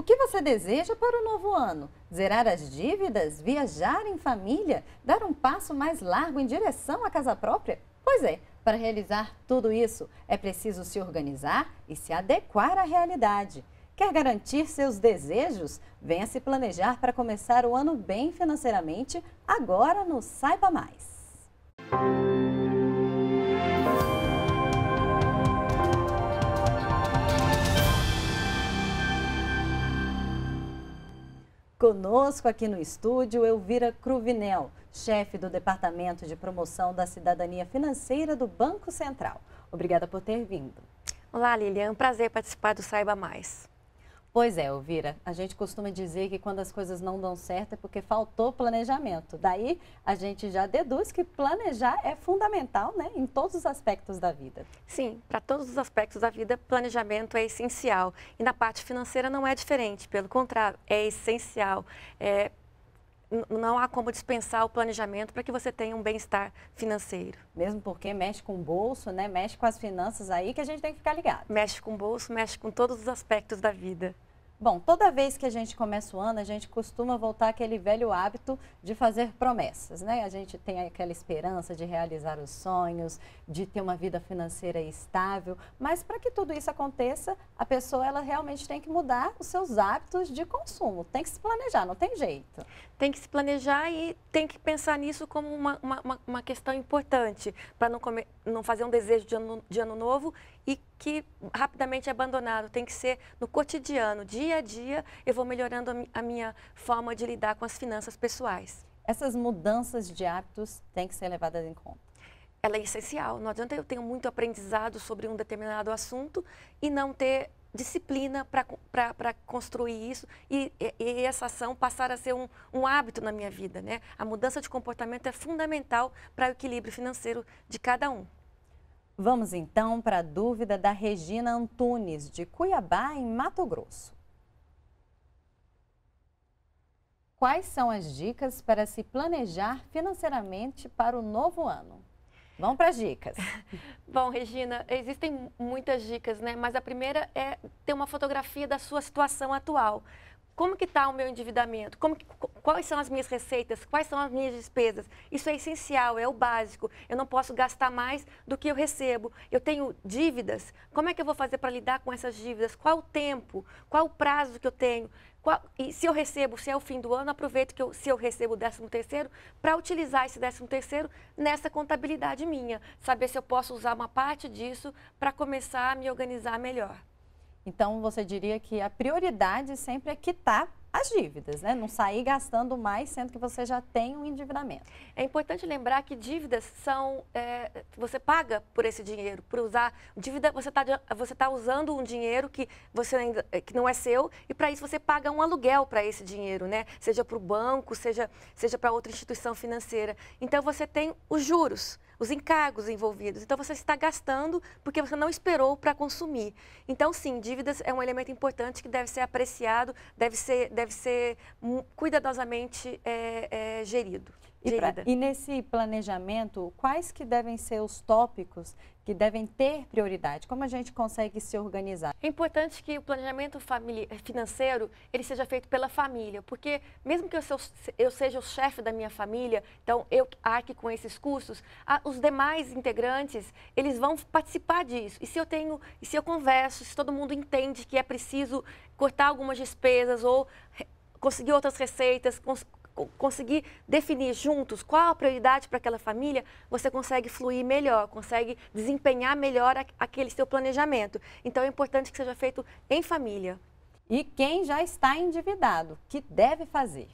O que você deseja para o novo ano? Zerar as dívidas? Viajar em família? Dar um passo mais largo em direção à casa própria? Pois é, para realizar tudo isso é preciso se organizar e se adequar à realidade. Quer garantir seus desejos? Venha se planejar para começar o ano bem financeiramente agora no Saiba Mais. conosco aqui no estúdio Elvira Cruvinel, chefe do Departamento de Promoção da Cidadania Financeira do Banco Central. Obrigada por ter vindo. Olá, Lilian. É um prazer participar do Saiba Mais. Pois é, Elvira, a gente costuma dizer que quando as coisas não dão certo é porque faltou planejamento. Daí a gente já deduz que planejar é fundamental né, em todos os aspectos da vida. Sim, para todos os aspectos da vida, planejamento é essencial. E na parte financeira não é diferente, pelo contrário, é essencial. É, não há como dispensar o planejamento para que você tenha um bem-estar financeiro. Mesmo porque mexe com o bolso, né? Mexe com as finanças aí que a gente tem que ficar ligado. Mexe com o bolso, mexe com todos os aspectos da vida. Bom, toda vez que a gente começa o ano, a gente costuma voltar àquele velho hábito de fazer promessas, né? A gente tem aquela esperança de realizar os sonhos, de ter uma vida financeira estável, mas para que tudo isso aconteça, a pessoa ela realmente tem que mudar os seus hábitos de consumo, tem que se planejar, não tem jeito. Tem que se planejar e tem que pensar nisso como uma, uma, uma questão importante, para não, não fazer um desejo de ano, de ano novo e que rapidamente é abandonado. Tem que ser no cotidiano, dia a dia, eu vou melhorando a minha forma de lidar com as finanças pessoais. Essas mudanças de hábitos têm que ser levadas em conta ela é essencial. Não adianta eu ter muito aprendizado sobre um determinado assunto e não ter disciplina para construir isso e, e, essa ação passar a ser um, um hábito na minha vida. Né? A mudança de comportamento é fundamental para o equilíbrio financeiro de cada um. Vamos então para a dúvida da Regina Antunes, de Cuiabá, em Mato Grosso. Quais são as dicas para se planejar financeiramente para o novo ano? Vamos para as dicas. Bom, Regina, existem muitas dicas, né? Mas a primeira é ter uma fotografia da sua situação atual como que está o meu endividamento, como que, quais são as minhas receitas, quais são as minhas despesas. Isso é essencial, é o básico. Eu não posso gastar mais do que eu recebo. Eu tenho dívidas. Como é que eu vou fazer para lidar com essas dívidas? Qual o tempo? Qual o prazo que eu tenho? Qual, e se eu recebo, se é o fim do ano, aproveito que eu, se eu recebo o 13 terceiro para utilizar esse 13 terceiro nessa contabilidade minha. Saber se eu posso usar uma parte disso para começar a me organizar melhor. Então, você diria que a prioridade sempre é quitar as dívidas, né? Não sair gastando mais, sendo que você já tem um endividamento. É importante lembrar que dívidas são é, você paga por esse dinheiro, por usar dívida você está você tá usando um dinheiro que você ainda, é, que não é seu e para isso você paga um aluguel para esse dinheiro, né? Seja para o banco, seja seja para outra instituição financeira. Então você tem os juros os encargos envolvidos. Então você está gastando porque você não esperou para consumir. Então sim, dívidas é um elemento importante que deve ser apreciado, deve ser, deve ser hum, cuidadosamente é, é, gerido. E, pra, e nesse planejamento, quais que devem ser os tópicos que devem ter prioridade? Como a gente consegue se organizar? É importante que o planejamento financeiro ele seja feito pela família, porque mesmo que eu, seu, eu seja o chefe da minha família, então eu arque com esses custos, os demais integrantes eles vão participar disso. E se eu tenho, se eu converso, se todo mundo entende que é preciso cortar algumas despesas ou conseguir outras receitas, conseguir definir juntos qual a prioridade para aquela família, você consegue fluir melhor, consegue desempenhar melhor aquele seu planejamento. Então é importante que seja feito em família. E quem já está endividado, o que deve fazer?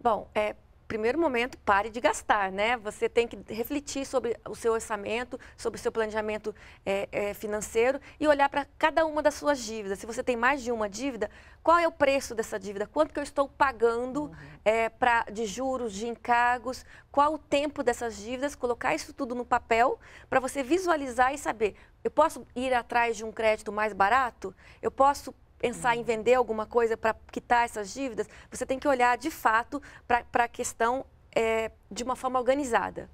Bom, é, primeiro momento, pare de gastar, né? Você tem que refletir sobre o seu orçamento, sobre o seu planejamento é, é, financeiro e olhar para cada uma das suas dívidas. Se você tem mais de uma dívida, qual é o preço dessa dívida? Quanto que eu estou pagando uhum. é, pra, de juros, de encargos? Qual o tempo dessas dívidas? Colocar isso tudo no papel para você visualizar e saber. Eu posso ir atrás de um crédito mais barato? Eu posso pensar em vender alguma coisa para quitar essas dívidas, você tem que olhar de fato para a questão é, de uma forma organizada.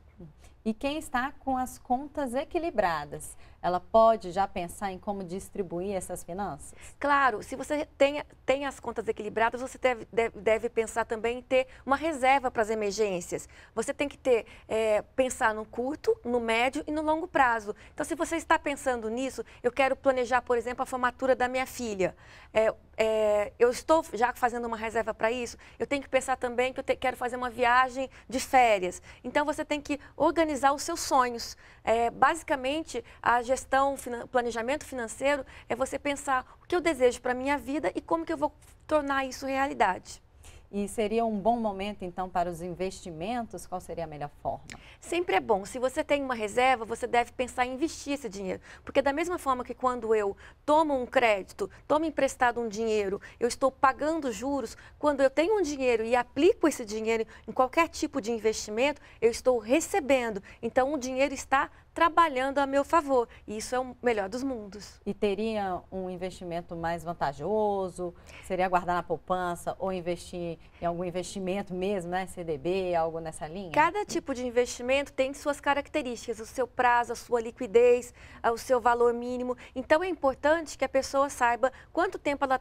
E quem está com as contas equilibradas? ela pode já pensar em como distribuir essas finanças? Claro, se você tem, tem as contas equilibradas, você deve, deve, deve pensar também em ter uma reserva para as emergências. Você tem que ter, é, pensar no curto, no médio e no longo prazo. Então, se você está pensando nisso, eu quero planejar, por exemplo, a formatura da minha filha. É, é, eu estou já fazendo uma reserva para isso, eu tenho que pensar também que eu te, quero fazer uma viagem de férias. Então, você tem que organizar os seus sonhos. É, basicamente, a gestão gestão, planejamento financeiro é você pensar o que eu desejo para a minha vida e como que eu vou tornar isso realidade. E seria um bom momento, então, para os investimentos? Qual seria a melhor forma? Sempre é bom. Se você tem uma reserva, você deve pensar em investir esse dinheiro. Porque, da mesma forma que quando eu tomo um crédito, tomo emprestado um dinheiro, eu estou pagando juros, quando eu tenho um dinheiro e aplico esse dinheiro em qualquer tipo de investimento, eu estou recebendo. Então, o dinheiro está trabalhando a meu favor. E isso é o melhor dos mundos. E teria um investimento mais vantajoso? Seria guardar na poupança ou investir em algum investimento mesmo, né? CDB, algo nessa linha? Cada tipo de investimento tem suas características, o seu prazo, a sua liquidez, o seu valor mínimo. Então é importante que a pessoa saiba quanto tempo ela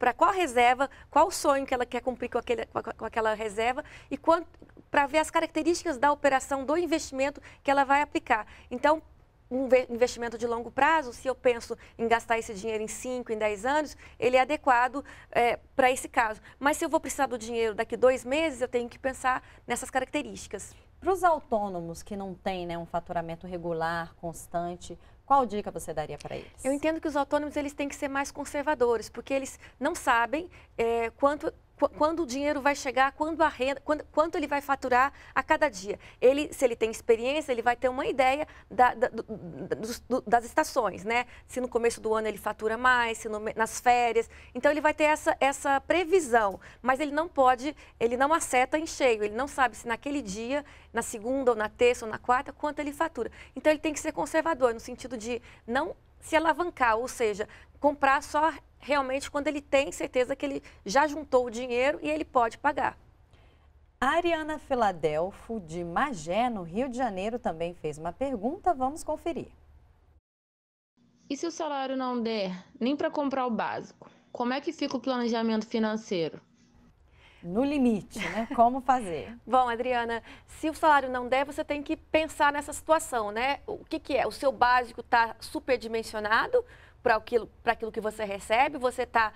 para qual reserva, qual o sonho que ela quer cumprir com, aquele, com aquela reserva e quanto, para ver as características da operação, do investimento que ela vai aplicar. Então, um investimento de longo prazo, se eu penso em gastar esse dinheiro em 5, em 10 anos, ele é adequado é, para esse caso. Mas se eu vou precisar do dinheiro daqui dois meses, eu tenho que pensar nessas características. Para os autônomos que não têm né, um faturamento regular, constante, qual dica você daria para eles? Eu entendo que os autônomos eles têm que ser mais conservadores, porque eles não sabem é, quanto quando o dinheiro vai chegar, quando a renda, quando, quanto ele vai faturar a cada dia. Ele, se ele tem experiência, ele vai ter uma ideia da, da, do, do, das estações, né? Se no começo do ano ele fatura mais, se no, nas férias. Então ele vai ter essa, essa previsão, mas ele não pode, ele não acerta em cheio, ele não sabe se naquele dia, na segunda ou na terça ou na quarta, quanto ele fatura. Então ele tem que ser conservador no sentido de não se alavancar, ou seja, comprar só realmente quando ele tem certeza que ele já juntou o dinheiro e ele pode pagar. A Ariana Filadelfo, de Magé, no Rio de Janeiro, também fez uma pergunta. Vamos conferir. E se o salário não der nem para comprar o básico, como é que fica o planejamento financeiro? No limite, né? Como fazer? Bom, Adriana, se o salário não der, você tem que pensar nessa situação, né? O que, que é? O seu básico está superdimensionado? para aquilo, aquilo que você recebe, você está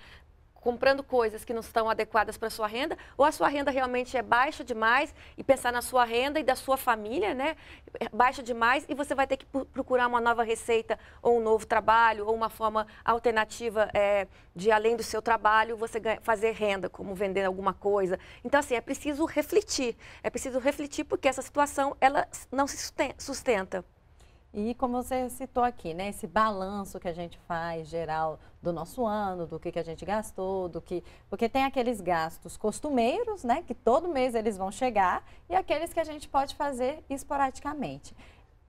comprando coisas que não estão adequadas para sua renda, ou a sua renda realmente é baixa demais e pensar na sua renda e da sua família, né? É baixa demais e você vai ter que procurar uma nova receita ou um novo trabalho ou uma forma alternativa é, de além do seu trabalho você fazer renda, como vender alguma coisa. Então assim é preciso refletir, é preciso refletir porque essa situação ela não se sustenta. E como você citou aqui, né, esse balanço que a gente faz geral do nosso ano, do que, que a gente gastou, do que. Porque tem aqueles gastos costumeiros, né? Que todo mês eles vão chegar, e aqueles que a gente pode fazer esporadicamente.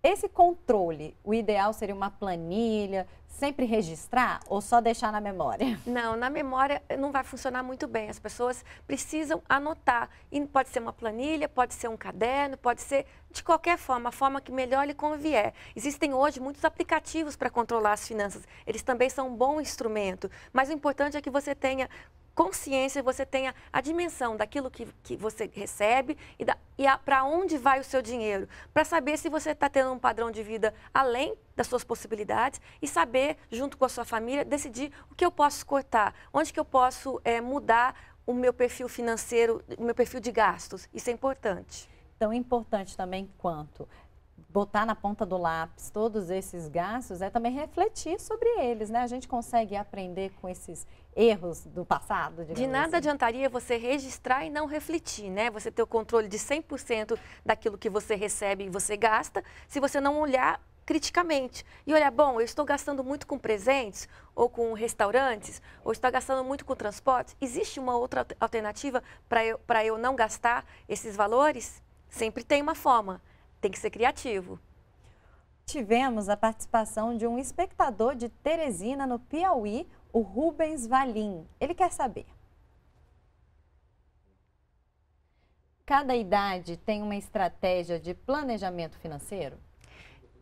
Esse controle, o ideal seria uma planilha, sempre registrar ou só deixar na memória? Não, na memória não vai funcionar muito bem. As pessoas precisam anotar. E pode ser uma planilha, pode ser um caderno, pode ser de qualquer forma, a forma que melhor lhe convier. Existem hoje muitos aplicativos para controlar as finanças. Eles também são um bom instrumento, mas o importante é que você tenha consciência, você tenha a dimensão daquilo que, que você recebe e, da, e para onde vai o seu dinheiro, para saber se você está tendo um padrão de vida além das suas possibilidades e saber, junto com a sua família, decidir o que eu posso cortar, onde que eu posso é, mudar o meu perfil financeiro, o meu perfil de gastos. Isso é importante. Tão importante também quanto botar na ponta do lápis todos esses gastos é também refletir sobre eles, né? A gente consegue aprender com esses erros do passado? De nada assim. adiantaria você registrar e não refletir, né? Você ter o controle de 100% daquilo que você recebe e você gasta, se você não olhar criticamente e olhar, bom, eu estou gastando muito com presentes ou com restaurantes, ou estou gastando muito com transporte, existe uma outra alternativa para eu, eu não gastar esses valores? Sempre tem uma forma tem que ser criativo. Tivemos a participação de um espectador de Teresina, no Piauí, o Rubens Valim. Ele quer saber. Cada idade tem uma estratégia de planejamento financeiro?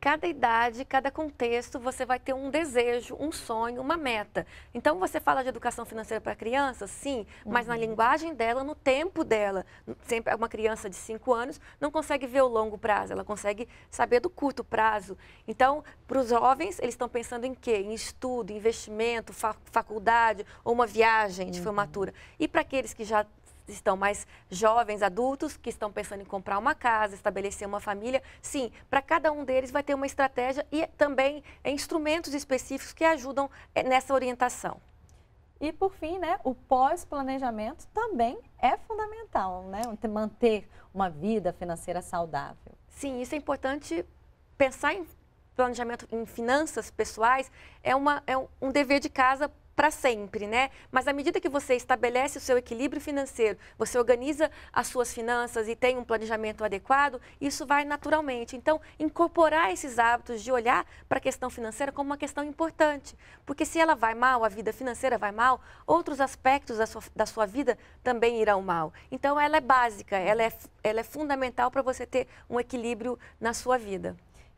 cada idade, cada contexto, você vai ter um desejo, um sonho, uma meta. Então, você fala de educação financeira para crianças, sim, mas uhum. na linguagem dela, no tempo dela. Sempre uma criança de 5 anos não consegue ver o longo prazo, ela consegue saber do curto prazo. Então, para os jovens, eles estão pensando em quê? Em estudo, investimento, faculdade ou uma viagem de uhum. formatura. E para aqueles que já estão mais jovens, adultos, que estão pensando em comprar uma casa, estabelecer uma família. Sim, para cada um deles vai ter uma estratégia e também instrumentos específicos que ajudam eh, nessa orientação. E por fim, né, o pós-planejamento também é fundamental, né? Manter uma vida financeira saudável. Sim, isso é importante pensar em planejamento em finanças pessoais é, uma, é um dever de casa para sempre, né? Mas à medida que você estabelece o seu equilíbrio financeiro, você organiza as suas finanças e tem um planejamento adequado, isso vai naturalmente. Então, incorporar esses hábitos de olhar para a questão financeira como uma questão importante, porque se ela vai mal, a vida financeira vai mal, outros aspectos da sua, da sua vida também irão mal. Então, ela é básica, ela é, ela é fundamental para você ter um equilíbrio na sua vida.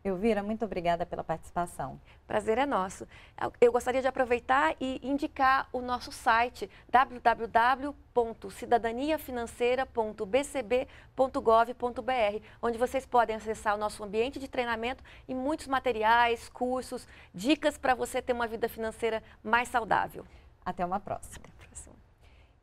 Elvira, muito obrigada pela participação. Prazer é nosso. Eu gostaria de aproveitar e indicar o nosso site www.cidadaniafinanceira.bcb.gov.br, onde vocês podem acessar o nosso ambiente de treinamento e muitos materiais, cursos, dicas para você ter uma vida financeira mais saudável. Até uma próxima. Até a próxima.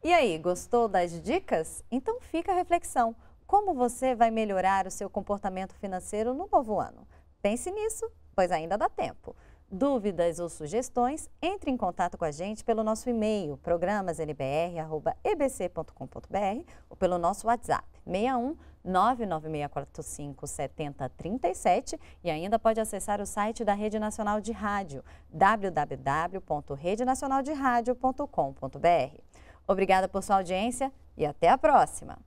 E aí, gostou das dicas? Então fica a reflexão. Como você vai melhorar o seu comportamento financeiro no novo ano? Pense nisso, pois ainda dá tempo. Dúvidas ou sugestões, entre em contato com a gente pelo nosso e-mail programasnbr.ebc.com.br ou pelo nosso WhatsApp 61 99645 7037 e ainda pode acessar o site da Rede Nacional de Rádio www.redenacionalderadio.com.br. Obrigada por sua audiência e até a próxima!